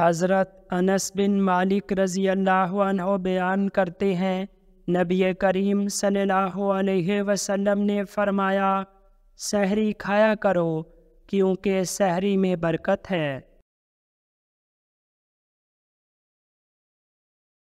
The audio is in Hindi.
हज़रत अनस बिन मालिक रज़ी अल्लाह बयान करते हैं नबी करीम सल्लल्लाहु अलैहि वसल्लम ने फरमाया सहरी खाया करो क्योंकि सहरी में बरकत है